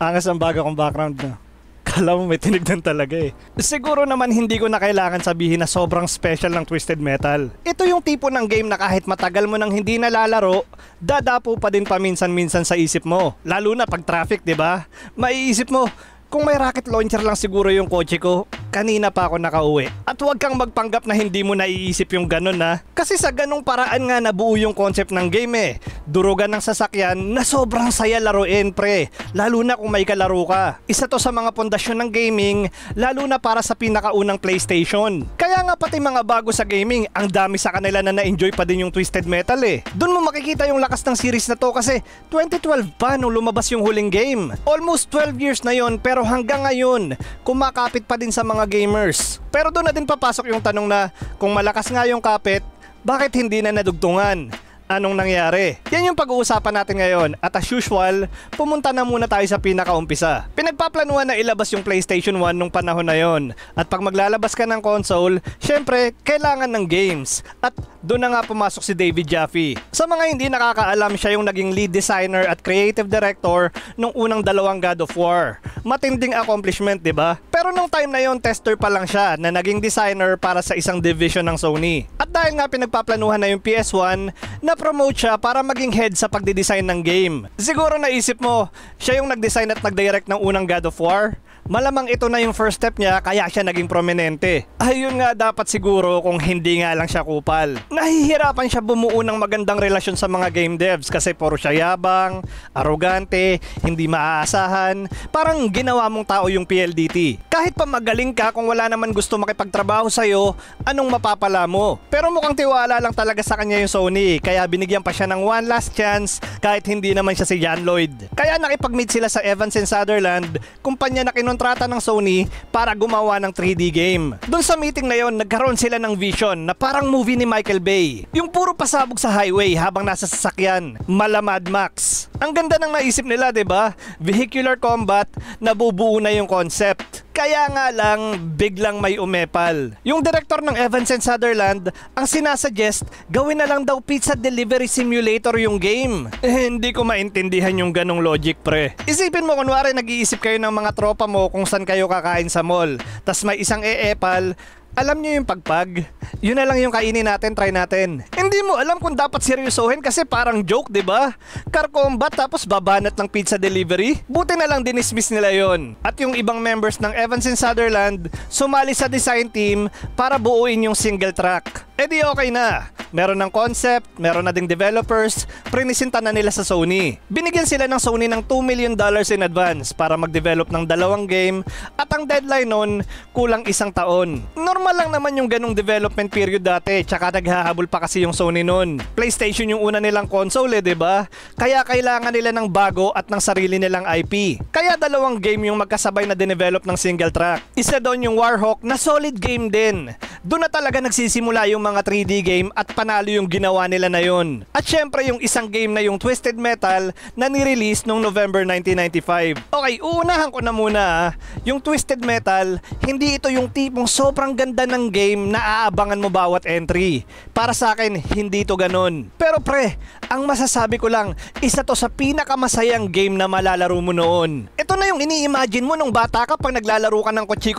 Angas ang bago kong background na. Kala mo may tinignan talaga eh. Siguro naman hindi ko na kailangan sabihin na sobrang special ng Twisted Metal. Ito yung tipo ng game na kahit matagal mo nang hindi nalalaro, dadapo pa din paminsan-minsan sa isip mo. Lalo na pag traffic, 'di ba? Maiisip mo, kung may rocket launcher lang siguro yung kotse ko, kanina pa ako nakauwi. At huwag kang magpanggap na hindi mo naiisip yung ganun na. Kasi sa ganung paraan nga nabuo yung concept ng game eh. Durugan ng sasakyan na sobrang saya laruin pre. Lalo na kung may kalaro ka. Isa to sa mga pundasyon ng gaming, lalo na para sa pinakaunang PlayStation. Kaya nga pati mga bago sa gaming, ang dami sa kanila na na-enjoy pa din yung Twisted Metal eh. Doon mo makikita yung lakas ng series na to kasi 2012 pa nung lumabas yung huling game. Almost 12 years na yon pero pero hanggang ngayon kumakapit pa din sa mga gamers. Pero doon na din papasok yung tanong na kung malakas nga yung kapit, bakit hindi na nadugtungan? anong nangyari? Yan yung pag-uusapan natin ngayon at as usual, pumunta na muna tayo sa pinakaumpisa. Pinagpaplanuhan na ilabas yung PlayStation 1 nung panahon na yon at pag maglalabas ka ng console, syempre kailangan ng games at doon na nga pumasok si David Jaffe. Sa mga hindi nakakaalam, siya yung naging lead designer at creative director nung unang dalawang God of War. Matinding accomplishment, di ba? Pero nung time na yon, tester pa lang siya na naging designer para sa isang division ng Sony. At dahil nga pinagpaplanuhan na yung PS1, na na siya para maging head sa pagdidesign ng game. Siguro naisip mo, siya yung nag-design at nag-direct ng unang God of War. Malamang ito na yung first step niya kaya siya naging prominente. Ayun nga dapat siguro kung hindi nga lang siya kupal. Nahihirapan siya bumuo ng magandang relasyon sa mga game devs kasi puro siya yabang, arugante, hindi maaasahan. Parang ginawa mong tao yung PLDT. Kahit pa magaling ka kung wala naman gusto makipagtrabaho sa'yo, anong mapapala mo? Pero mukhang tiwala lang talaga sa kanya yung Sony kaya binigyan pa siya ng one last chance kahit hindi naman siya si Jan Lloyd. Kaya nakipag-meet sila sa Evans and Sutherland, kumpanya na kinu kinontrata ng Sony para gumawa ng 3D game. Doon sa meeting na yon, nagkaroon sila ng vision na parang movie ni Michael Bay. Yung puro pasabog sa highway habang nasa sasakyan, mala Mad Max. Ang ganda ng naisip nila, 'di ba? Vehicular combat, nabubuo na yung concept. Kaya nga lang, biglang may umepal. Yung director ng Evans and Sutherland, ang sinasuggest, gawin na lang daw pizza delivery simulator yung game. Eh, hindi ko maintindihan yung ganong logic, pre. Isipin mo, kunwari nag-iisip kayo ng mga tropa mo kung saan kayo kakain sa mall. Tas may isang e-epal, alam nyo yung pagpag? Yun na lang yung kainin natin, try natin. Hindi mo alam kung dapat seryosohin kasi parang joke, 'di ba? Car combat tapos babanat ng pizza delivery. Buti na lang dinismiss nila 'yon. At yung ibang members ng Evans and Sutherland sumali sa design team para buuin yung single track. E di okay na. Meron ng concept, meron na ding developers, prinisinta na nila sa Sony. Binigyan sila ng Sony ng 2 million dollars in advance para mag-develop ng dalawang game at ang deadline noon kulang isang taon. Normal normal lang naman yung ganong development period dati, tsaka naghahabol pa kasi yung Sony noon. PlayStation yung una nilang console eh, ba? Diba? Kaya kailangan nila ng bago at ng sarili nilang IP. Kaya dalawang game yung magkasabay na dinevelop ng single track. Isa doon yung Warhawk na solid game din. Doon na talaga nagsisimula yung mga 3D game at panalo yung ginawa nila na yun. At syempre yung isang game na yung Twisted Metal na nirelease noong November 1995. Okay, uunahan ko na muna ah. Yung Twisted Metal, hindi ito yung tipong sobrang ganda ganda ng game na aabangan mo bawat entry. Para sa akin, hindi to ganun. Pero pre, ang masasabi ko lang, isa to sa pinakamasayang game na malalaro mo noon. Ito na yung iniimagine mo nung bata ka pag naglalaro ka ng kutsi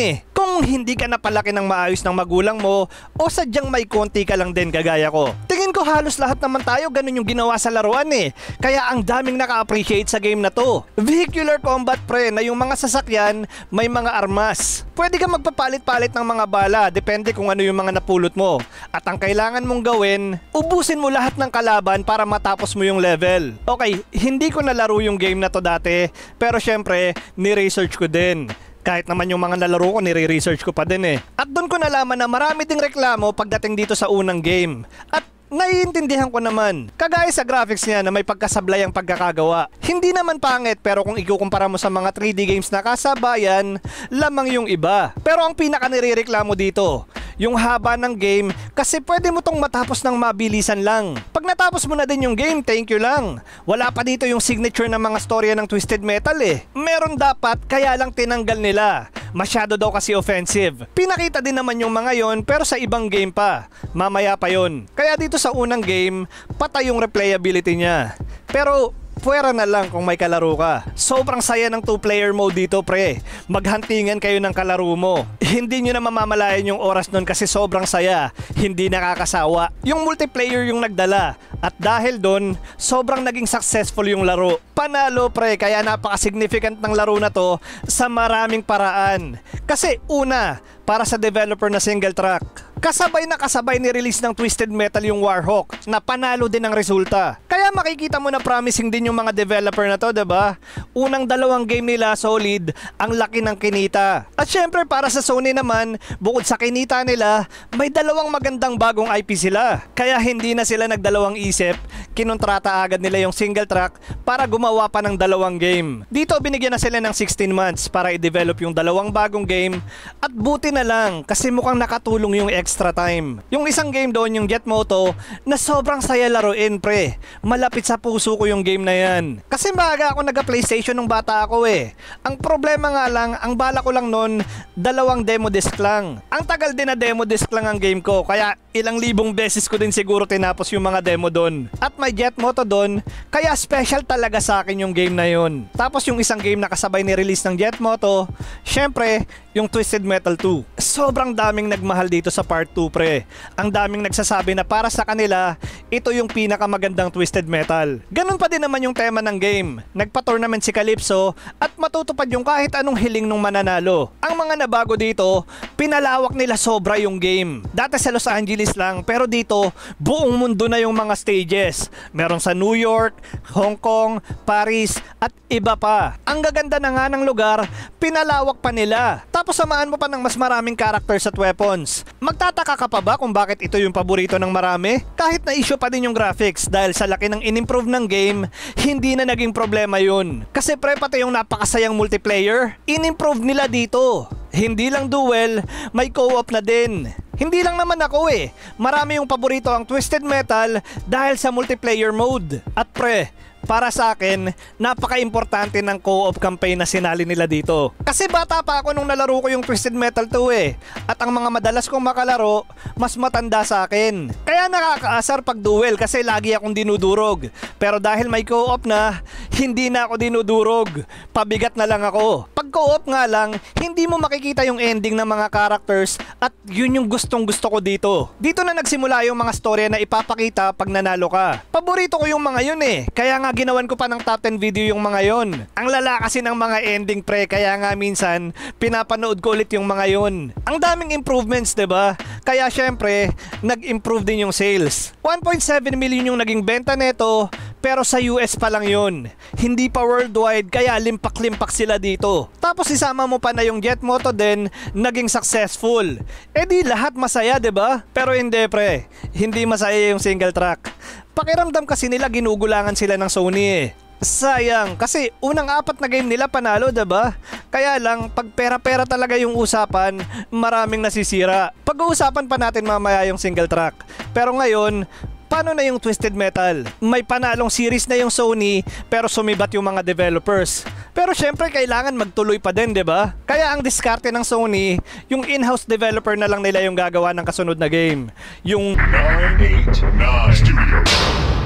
eh kung hindi ka napalaki ng maayos ng magulang mo o sadyang may konti ka lang din kagaya ko. Tingin ko halos lahat naman tayo ganun yung ginawa sa laruan eh. Kaya ang daming naka-appreciate sa game na to. Vehicular combat pre na yung mga sasakyan may mga armas. Pwede ka magpapalit-palit ng mga bala depende kung ano yung mga napulot mo. At ang kailangan mong gawin, ubusin mo lahat ng kalaban para matapos mo yung level. Okay, hindi ko nalaro yung game na to dati pero syempre ni-research ko din. Kahit naman yung mga nalaro ko, nire-research ko pa din eh. At doon ko nalaman na marami ding reklamo pagdating dito sa unang game. At naiintindihan ko naman. Kagaya sa graphics niya na may pagkasablay ang pagkakagawa. Hindi naman pangit pero kung ikukumpara mo sa mga 3D games na kasabayan, lamang yung iba. Pero ang pinaka nirereklamo dito, yung haba ng game kasi pwede mo tong matapos ng mabilisan lang. Pag natapos mo na din yung game, thank you lang. Wala pa dito yung signature ng mga storya ng Twisted Metal eh. Meron dapat kaya lang tinanggal nila. Masyado daw kasi offensive. Pinakita din naman yung mga yon pero sa ibang game pa. Mamaya pa yon. Kaya dito sa unang game, patay yung replayability niya. Pero Pwera na lang kung may kalaro ka. Sobrang saya ng two-player mode dito pre. Maghantingan kayo ng kalaro mo. Hindi nyo na mamamalayan yung oras nun kasi sobrang saya. Hindi nakakasawa. Yung multiplayer yung nagdala. At dahil don, sobrang naging successful yung laro. Panalo pre, kaya napaka-significant ng laro na to sa maraming paraan. Kasi una, para sa developer na single track Kasabay na kasabay ni release ng Twisted Metal yung Warhawk na panalo din ang resulta. Kaya makikita mo na promising din yung mga developer na to, 'di ba? Unang dalawang game nila solid, ang laki ng kinita. At syempre para sa Sony naman, bukod sa kinita nila, may dalawang magandang bagong IP sila. Kaya hindi na sila nagdalawang isip, kinontrata agad nila yung single track para gumawa pa ng dalawang game. Dito binigyan na sila ng 16 months para i-develop yung dalawang bagong game at buti na lang kasi mukhang nakatulong yung X extra time. Yung isang game doon, yung Get Moto, na sobrang saya laruin pre. Malapit sa puso ko yung game na yan. Kasi maaga ako naga-PlayStation nung bata ako eh. Ang problema nga lang, ang bala ko lang noon, dalawang demo disc lang. Ang tagal din na demo disc lang ang game ko, kaya ilang libong beses ko din siguro tinapos yung mga demo doon. At may Jet Moto doon, kaya special talaga sa akin yung game na yun. Tapos yung isang game na kasabay ni release ng Jet Moto, syempre, yung Twisted Metal 2. Sobrang daming nagmahal dito sa part Part 2 pre. Ang daming nagsasabi na para sa kanila, ito yung pinakamagandang Twisted Metal. Ganun pa din naman yung tema ng game. Nagpa-tournament si Calypso at matutupad yung kahit anong hiling ng mananalo. Ang mga nabago dito, pinalawak nila sobra yung game. Dati sa Los Angeles lang pero dito buong mundo na yung mga stages. Meron sa New York, Hong Kong, Paris at iba pa. Ang gaganda na nga ng lugar, pinalawak pa nila. Tapos samaan mo pa ng mas maraming characters at weapons. Magta Nagtataka ka pa ba kung bakit ito yung paborito ng marami? Kahit na issue pa din yung graphics dahil sa laki ng inimprove ng game, hindi na naging problema yun. Kasi pre pati yung napakasayang multiplayer, inimprove nila dito. Hindi lang duel, may co-op na din. Hindi lang naman ako eh. Marami yung paborito ang Twisted Metal dahil sa multiplayer mode. At pre, para sa akin, napaka-importante ng co-op campaign na sinali nila dito. Kasi bata pa ako nung nalaro ko yung Twisted Metal 2 eh. At ang mga madalas kong makalaro, mas matanda sa akin. Kaya nakakaasar pag duel kasi lagi akong dinudurog. Pero dahil may co-op na, hindi na ako dinudurog. Pabigat na lang ako. Pag co-op nga lang, hindi mo makikita yung ending ng mga characters at yun yung gustong gusto ko dito. Dito na nagsimula yung mga storya na ipapakita pag nanalo ka. Paborito ko yung mga yun eh. Kaya nga nga, ginawan ko pa ng top 10 video yung mga yon. Ang lala kasi ng mga ending pre, kaya nga minsan, pinapanood ko ulit yung mga yon. Ang daming improvements, 'di ba? Kaya syempre, nag-improve din yung sales. 1.7 million yung naging benta nito, pero sa US pa lang yon. Hindi pa worldwide, kaya limpak-limpak sila dito. Tapos isama mo pa na yung Jetmoto din, naging successful. Eh di lahat masaya, 'di ba? Pero hindi pre, hindi masaya yung single track Pakiramdam kasi nila ginugulangan sila ng Sony eh. Sayang, kasi unang apat na game nila panalo, ba? Diba? Kaya lang, pag pera-pera talaga yung usapan, maraming nasisira. Pag-uusapan pa natin mamaya yung single track. Pero ngayon, paano na yung Twisted Metal? May panalong series na yung Sony, pero sumibat yung mga developers. Pero syempre kailangan magtuloy pa din, 'di ba? Kaya ang diskarte ng Sony, yung in-house developer na lang nila yung gagawa ng kasunod na game. Yung 989 Studio.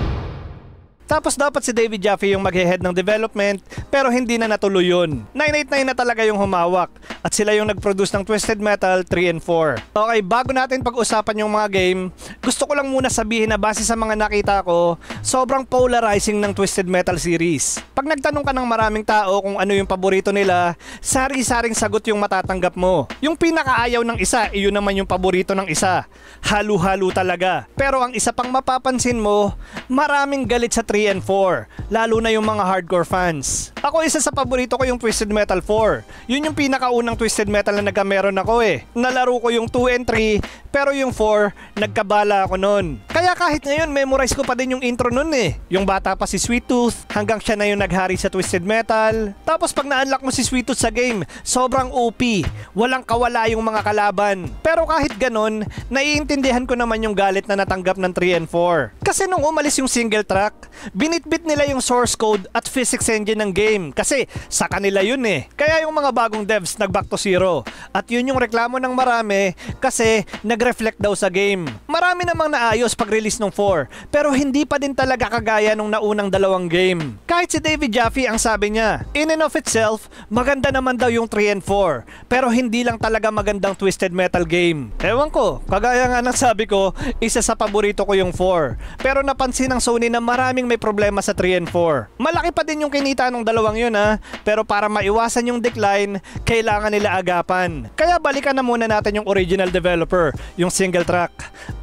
Tapos dapat si David Jaffe yung maghe-head ng development pero hindi na natuloy yun. 989 na talaga yung humawak at sila yung nag-produce ng Twisted Metal 3 and 4. Okay, bago natin pag-usapan yung mga game, gusto ko lang muna sabihin na base sa mga nakita ko, sobrang polarizing ng Twisted Metal series. Pag nagtanong ka ng maraming tao kung ano yung paborito nila, sari-saring sagot yung matatanggap mo. Yung pinakaayaw ng isa, iyon eh, naman yung paborito ng isa. Halo-halo talaga. Pero ang isa pang mapapansin mo, maraming galit sa 3 and 4, lalo na yung mga hardcore fans. Ako isa sa paborito ko yung Twisted Metal 4. Yun yung pinakaunang Twisted Metal na nagkameron ako eh. Nalaro ko yung 2 and 3, pero yung 4, nagkabala ako nun. Kaya kahit ngayon, memorize ko pa din yung intro nun eh. Yung bata pa si Sweet Tooth, hanggang siya na yung naghari sa Twisted Metal. Tapos pag na-unlock mo si Sweet Tooth sa game, sobrang OP. Walang kawala yung mga kalaban. Pero kahit ganun, naiintindihan ko naman yung galit na natanggap ng 3 and 4. Kasi nung umalis yung single track, binitbit nila yung source code at physics engine ng game kasi sa kanila yun eh. Kaya yung mga bagong devs nag-back to zero. At yun yung reklamo ng marami kasi nag-reflect daw sa game. Marami namang naayos pag release ng 4 pero hindi pa din talaga kagaya nung naunang dalawang game. Kahit si David Jaffe ang sabi niya, in and of itself, maganda naman daw yung 3 and 4 pero hindi lang talaga magandang Twisted Metal game. Ewan ko, kagaya nga ng sabi ko, isa sa paborito ko yung 4 pero napansin ng Sony na maraming may problema sa 3 and 4. Malaki pa din yung kinita ng dalawang yun ha, pero para maiwasan yung decline, kailangan nila agapan. Kaya balikan na muna natin yung original developer, yung single track.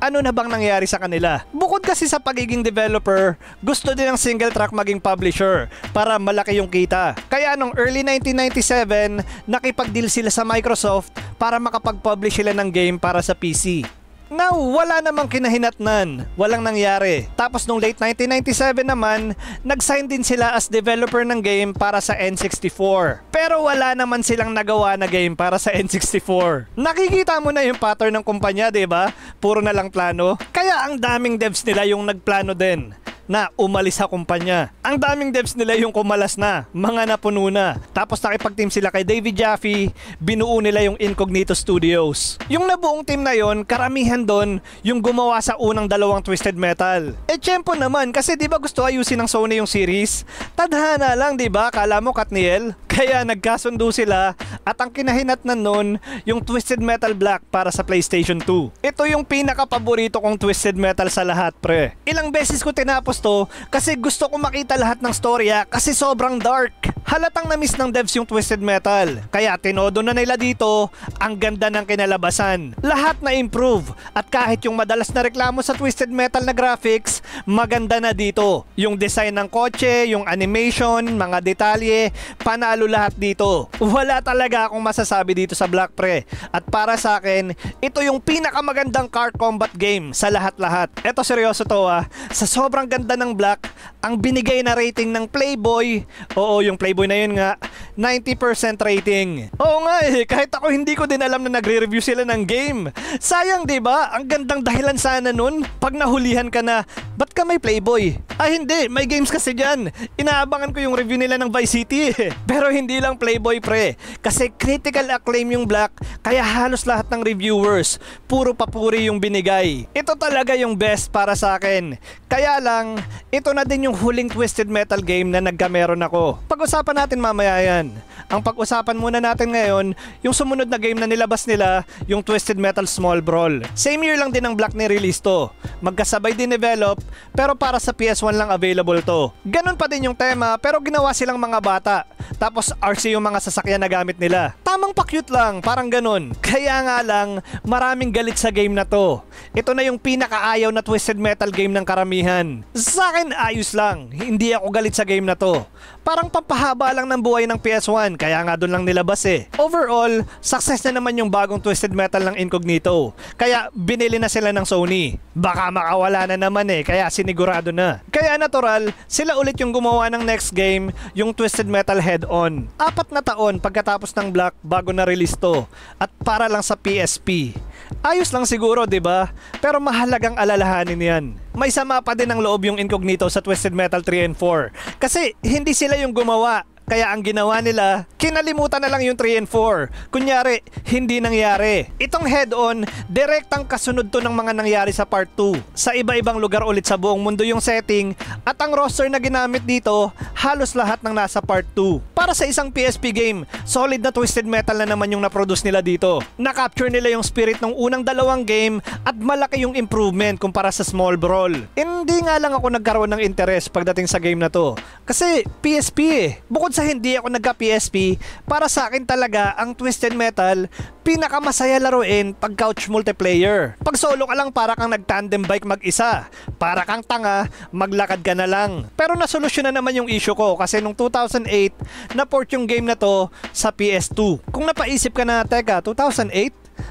Ano na bang nangyari sa kanila? Bukod kasi sa pagiging developer, gusto din ng single track maging publisher para malaki yung kita. Kaya nung early 1997, nakipag-deal sila sa Microsoft para makapag-publish sila ng game para sa PC na wala namang kinahinatnan, walang nangyari. Tapos nung late 1997 naman, nag-sign din sila as developer ng game para sa N64. Pero wala naman silang nagawa na game para sa N64. Nakikita mo na yung pattern ng kumpanya, 'di ba? Puro na lang plano. Kaya ang daming devs nila yung nagplano din na umalis sa kumpanya. Ang daming devs nila yung kumalas na, mga napuno na. Tapos nakipag-team sila kay David Jaffe, binuo nila yung Incognito Studios. Yung nabuong team na yon, karamihan doon yung gumawa sa unang dalawang Twisted Metal. Eh tiyempo naman kasi 'di ba gusto ayusin ng Sony yung series? Tadhana lang 'di ba? Kala mo Katniel? Kaya nagkasundo sila at ang kinahinat na noon yung Twisted Metal Black para sa PlayStation 2. Ito yung pinaka-paborito kong Twisted Metal sa lahat, pre. Ilang beses ko tinapos gusto kasi gusto ko makita lahat ng storya kasi sobrang dark. Halatang na-miss ng devs yung Twisted Metal kaya tinodo na nila dito ang ganda ng kinalabasan. Lahat na improve at kahit yung madalas na reklamo sa Twisted Metal na graphics maganda na dito. Yung design ng kotse, yung animation, mga detalye, panalo lahat dito. Wala talaga akong masasabi dito sa Black Pre at para sa akin ito yung pinakamagandang car combat game sa lahat-lahat. Ito seryoso to ah, sa sobrang ganda ganda ng black, ang binigay na rating ng Playboy, oo yung Playboy na yun nga, 90% rating. Oo nga eh, kahit ako hindi ko din alam na nagre-review sila ng game. Sayang 'di ba? Ang gandang dahilan sana nun pag nahulihan ka na, ba't ka may Playboy? Ah hindi, may games kasi diyan. Inaabangan ko yung review nila ng Vice City. Eh. Pero hindi lang Playboy pre, kasi critical acclaim yung Black, kaya halos lahat ng reviewers puro papuri yung binigay. Ito talaga yung best para sa akin. Kaya lang parang ito na din yung huling Twisted Metal game na nagkameron ako. Pag-usapan natin mamaya yan. Ang pag-usapan muna natin ngayon, yung sumunod na game na nilabas nila, yung Twisted Metal Small Brawl. Same year lang din ang Black ni release to. Magkasabay din develop, pero para sa PS1 lang available to. Ganun pa din yung tema, pero ginawa silang mga bata. Tapos RC yung mga sasakyan na gamit nila. Tamang pa-cute lang, parang ganun. Kaya nga lang, maraming galit sa game na to. Ito na yung pinakaayaw na Twisted Metal game ng karamihan. Sa akin, ayos lang. Hindi ako galit sa game na to. Parang pampahaba lang ng buhay ng PS1, kaya nga doon lang nilabas eh. Overall, success na naman yung bagong Twisted Metal ng Incognito. Kaya binili na sila ng Sony. Baka makawala na naman eh, kaya sinigurado na. Kaya natural, sila ulit yung gumawa ng next game, yung Twisted Metal Head-On. Apat na taon pagkatapos ng Black bago na release to. At para lang sa PSP. Ayos lang siguro, 'di ba? Pero mahalagang alalahanin 'yan. May sama pa din ang loob yung incognito sa Twisted Metal 3 and 4 kasi hindi sila yung gumawa kaya ang ginawa nila, kinalimutan na lang yung 3 and 4. Kunyari, hindi nangyari. Itong head-on, direktang kasunod to ng mga nangyari sa part 2. Sa iba-ibang lugar ulit sa buong mundo yung setting at ang roster na ginamit dito, halos lahat ng nasa part 2. Para sa isang PSP game, solid na Twisted Metal na naman yung naproduce nila dito. Nakapture nila yung spirit ng unang dalawang game at malaki yung improvement kumpara sa Small Brawl. Hindi nga lang ako nagkaroon ng interest pagdating sa game na to. Kasi PSP eh. Bukod sa sa hindi ako nagka-PSP, para sa akin talaga ang Twisted Metal pinakamasaya laruin pag couch multiplayer. Pag solo ka lang para kang nag-tandem bike mag-isa, para kang tanga, maglakad ka na lang. Pero nasolusyonan naman yung issue ko kasi nung 2008, na-port yung game na to sa PS2. Kung napaisip ka na, teka, 2008?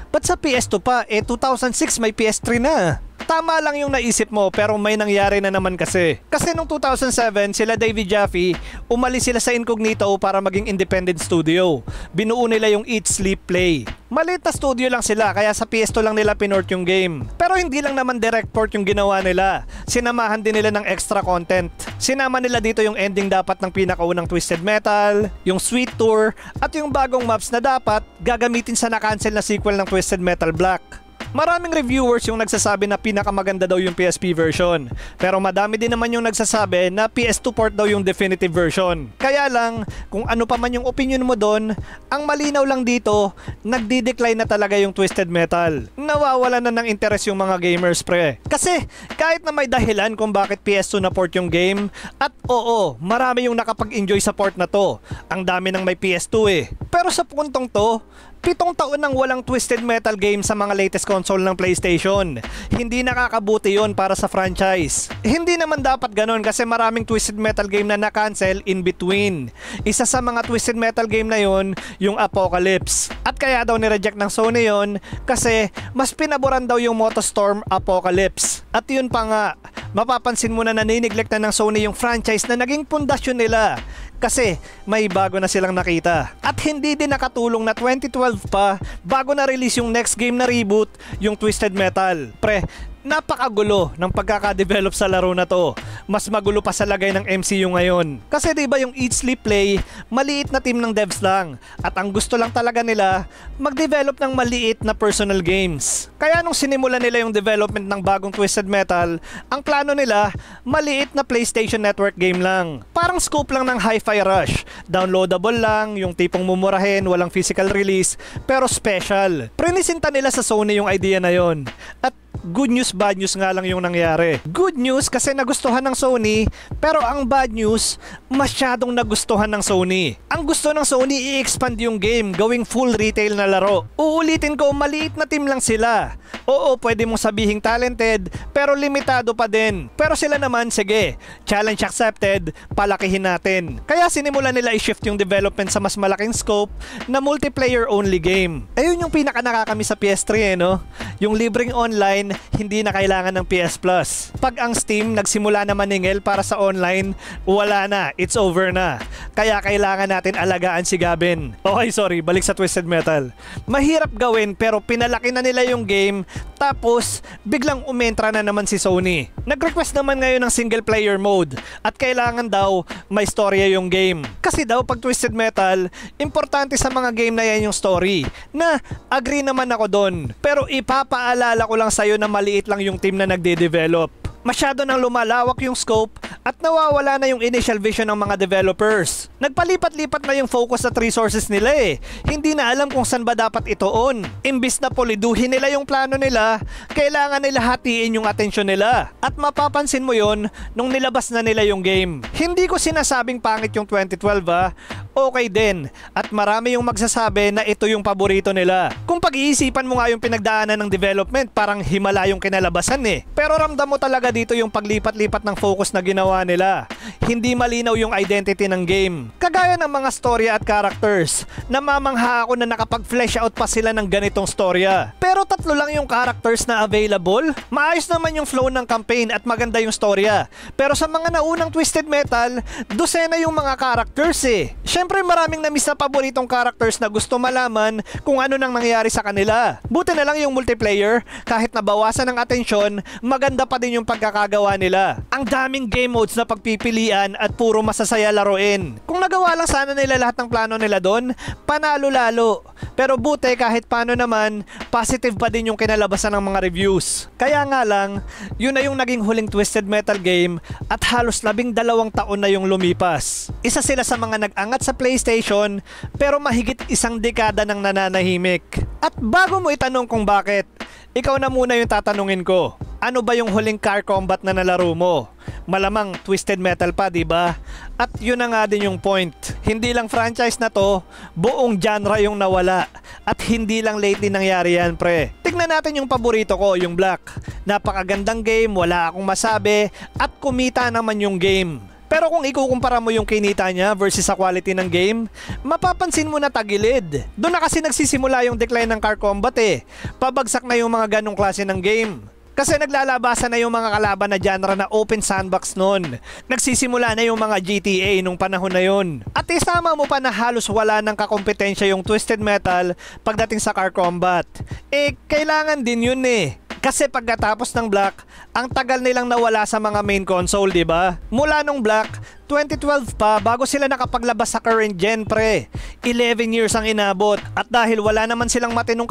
Ba't sa PS2 pa? Eh 2006 may PS3 na. Tama lang yung naisip mo pero may nangyari na naman kasi. Kasi nung 2007, sila David Jaffe, umalis sila sa incognito para maging independent studio. Binuo nila yung Eat, Sleep, Play. Maliit na studio lang sila kaya sa PS2 lang nila pinort yung game. Pero hindi lang naman direct port yung ginawa nila. Sinamahan din nila ng extra content. Sinama nila dito yung ending dapat ng pinakaunang Twisted Metal, yung Sweet Tour, at yung bagong maps na dapat gagamitin sa na-cancel na sequel ng Twisted Metal Black. Maraming reviewers yung nagsasabi na pinakamaganda daw yung PSP version. Pero madami din naman yung nagsasabi na PS2 port daw yung definitive version. Kaya lang, kung ano pa man yung opinion mo doon, ang malinaw lang dito, nagdi-decline na talaga yung Twisted Metal. Nawawala na ng interest yung mga gamers pre. Kasi kahit na may dahilan kung bakit PS2 na port yung game, at oo, marami yung nakapag-enjoy sa port na to. Ang dami ng may PS2 eh. Pero sa puntong to, Pitong taon nang walang twisted metal game sa mga latest console ng PlayStation. Hindi nakakabuti yon para sa franchise. Hindi naman dapat ganon kasi maraming twisted metal game na na-cancel in between. Isa sa mga twisted metal game na yon, yung Apocalypse. At kaya daw nireject ng Sony yon kasi mas pinaboran daw yung Motostorm Apocalypse. At yun pa nga, mapapansin mo na na ng Sony yung franchise na naging pundasyon nila kasi may bago na silang nakita. At hindi din nakatulong na 2012 pa bago na release yung next game na reboot, yung Twisted Metal. Pre, napakagulo ng pagkakadevelop sa laro na to. Mas magulo pa sa lagay ng MCU ngayon. Kasi 'di ba yung each sleep play, maliit na team ng devs lang at ang gusto lang talaga nila mag-develop ng maliit na personal games. Kaya nung sinimula nila yung development ng bagong Twisted Metal, ang plano nila maliit na PlayStation Network game lang. Parang scope lang ng Hi-Fi Rush. Downloadable lang, yung tipong mumurahin, walang physical release, pero special. Prinisinta nila sa Sony yung idea na yon. At Good news, bad news nga lang yung nangyari. Good news kasi nagustuhan ng Sony, pero ang bad news, masyadong nagustuhan ng Sony. Ang gusto ng Sony, i-expand yung game, gawing full retail na laro. Uulitin ko, maliit na team lang sila. Oo, pwede mong sabihing talented, pero limitado pa din. Pero sila naman, sige, challenge accepted, palakihin natin. Kaya sinimula nila i-shift yung development sa mas malaking scope na multiplayer-only game. Ayun yung pinaka nakakami sa PS3 eh, no? Yung libreng online, hindi na kailangan ng PS Plus. Pag ang Steam nagsimula na maningil para sa online, wala na, it's over na. Kaya kailangan natin alagaan si Gavin. Okay, sorry, balik sa Twisted Metal. Mahirap gawin pero pinalaki na nila yung game tapos, biglang umentra na naman si Sony. Nag-request naman ngayon ng single player mode at kailangan daw may storya yung game. Kasi daw pag Twisted Metal, importante sa mga game na yan yung story. Na agree naman ako doon. Pero ipapaalala ko lang sa'yo na maliit lang yung team na nagde-develop masyado nang lumalawak yung scope at nawawala na yung initial vision ng mga developers. Nagpalipat-lipat na yung focus at resources nila eh. Hindi na alam kung saan ba dapat ito itoon. Imbis na poliduhin nila yung plano nila, kailangan nila hatiin yung atensyon nila. At mapapansin mo yon nung nilabas na nila yung game. Hindi ko sinasabing pangit yung 2012 ah. Okay din. At marami yung magsasabi na ito yung paborito nila. Kung pag-iisipan mo nga yung pinagdaanan ng development, parang himala yung kinalabasan eh. Pero ramdam mo talaga dito yung paglipat-lipat ng focus na ginawa nila. Hindi malinaw yung identity ng game. Kagaya ng mga storya at characters, namamangha ako na nakapag-flesh out pa sila ng ganitong storya. Pero tatlo lang yung characters na available, maayos naman yung flow ng campaign at maganda yung storya. Pero sa mga naunang Twisted Metal, dosena yung mga characters eh. Siyempre maraming namiss na paboritong characters na gusto malaman kung ano nang nangyari sa kanila. Buti na lang yung multiplayer, kahit nabawasan ng atensyon, maganda pa din yung pag pagkakagawa nila. Ang daming game modes na pagpipilian at puro masasaya laruin. Kung nagawa lang sana nila lahat ng plano nila doon, panalo lalo. Pero buti kahit paano naman, positive pa din yung kinalabasan ng mga reviews. Kaya nga lang, yun na yung naging huling Twisted Metal game at halos labing dalawang taon na yung lumipas. Isa sila sa mga nag-angat sa PlayStation pero mahigit isang dekada ng nananahimik. At bago mo itanong kung bakit, ikaw na muna yung tatanungin ko ano ba yung huling car combat na nalaro mo? Malamang Twisted Metal pa, 'di ba? At 'yun na nga din yung point. Hindi lang franchise na 'to, buong genre yung nawala at hindi lang lately nangyari yan, pre. Tignan natin yung paborito ko, yung Black. Napakagandang game, wala akong masabi at kumita naman yung game. Pero kung ikukumpara mo yung kinita niya versus sa quality ng game, mapapansin mo na tagilid. Doon na kasi nagsisimula yung decline ng car combat eh. Pabagsak na yung mga ganong klase ng game. Kasi naglalabasan na yung mga kalaban na genre na open sandbox noon. Nagsisimula na yung mga GTA nung panahon na yon. At isama mo pa na halos wala ng kakompetensya yung Twisted Metal pagdating sa car combat. Eh, kailangan din yun eh. Kasi pagkatapos ng Black, ang tagal nilang nawala sa mga main console, 'di ba? Mula nung Black, 2012 pa bago sila nakapaglabas sa current gen pre. 11 years ang inabot at dahil wala naman silang matinong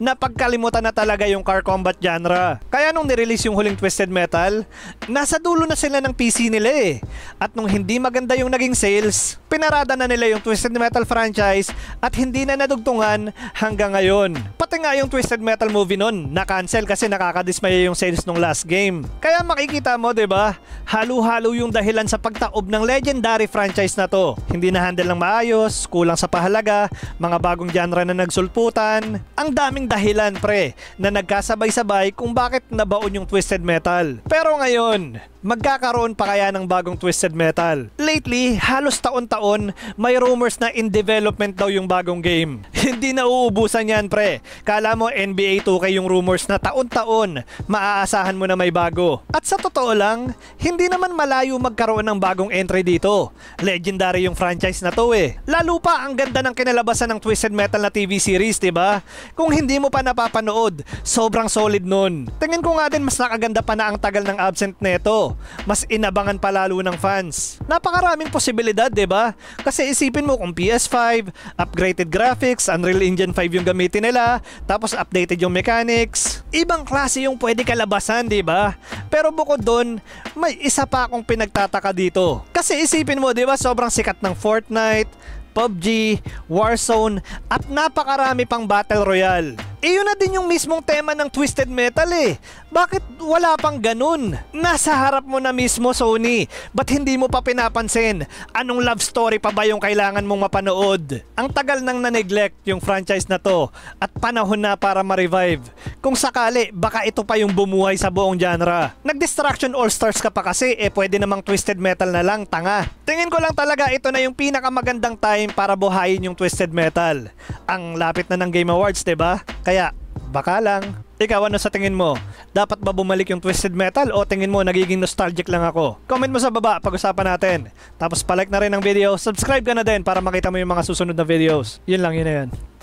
na pagkalimutan na talaga yung car combat genre. Kaya nung nirelease yung huling Twisted Metal, nasa dulo na sila ng PC nila eh. At nung hindi maganda yung naging sales, pinarada na nila yung Twisted Metal franchise at hindi na nadugtungan hanggang ngayon. Pati nga yung Twisted Metal movie nun, na-cancel kasi nakakadismaya yung sales nung last game. Kaya makikita mo, 'di ba? Halo-halo yung dahilan sa pagtaob ng legendary franchise na to. Hindi na handle ng maayos, kulang sa pahalaga, mga bagong genre na nagsulputan. Ang daming dahilan, pre, na nagkasabay-sabay kung bakit nabaon yung Twisted Metal. Pero ngayon, Magkakaroon pa kaya ng bagong Twisted Metal? Lately, halos taon-taon, may rumors na in development daw yung bagong game. Hindi nauubusan uubusan yan pre. Kala mo NBA 2K yung rumors na taon-taon, maaasahan mo na may bago. At sa totoo lang, hindi naman malayo magkaroon ng bagong entry dito. Legendary yung franchise na to eh. Lalo pa ang ganda ng kinalabasan ng Twisted Metal na TV series, 'di ba? Kung hindi mo pa napapanood, sobrang solid nun. Tingin ko nga din mas nakaganda pa na ang tagal ng absent nito mas inabangan palalo ng fans. Napakaraming posibilidad, 'di ba? Kasi isipin mo kung PS5, upgraded graphics, Unreal Engine 5 yung gamitin nila, tapos updated yung mechanics. Ibang klase yung pwede kalabasan, 'di ba? Pero bukod doon, may isa pa akong pinagtataka dito. Kasi isipin mo, 'di ba, sobrang sikat ng Fortnite, PUBG, Warzone at napakarami pang Battle Royale. Iyon na din yung mismong tema ng Twisted Metal eh. Bakit wala pang ganun? Nasa harap mo na mismo, Sony. but hindi mo pa pinapansin? Anong love story pa ba yung kailangan mong mapanood? Ang tagal nang na-neglect yung franchise na to at panahon na para ma-revive. Kung sakali, baka ito pa yung bumuhay sa buong genre. Nag-distraction all-stars ka pa kasi, eh pwede namang Twisted Metal na lang, tanga. Tingin ko lang talaga ito na yung pinakamagandang time para buhayin yung Twisted Metal. Ang lapit na ng Game Awards, 'di ba? Kaya kaya, baka lang, ikaw ano sa tingin mo? Dapat ba bumalik yung Twisted Metal o tingin mo nagiging nostalgic lang ako? Comment mo sa baba, pag-usapan natin. Tapos palike na rin ang video, subscribe ka na din para makita mo yung mga susunod na videos. Yun lang, yun na yun.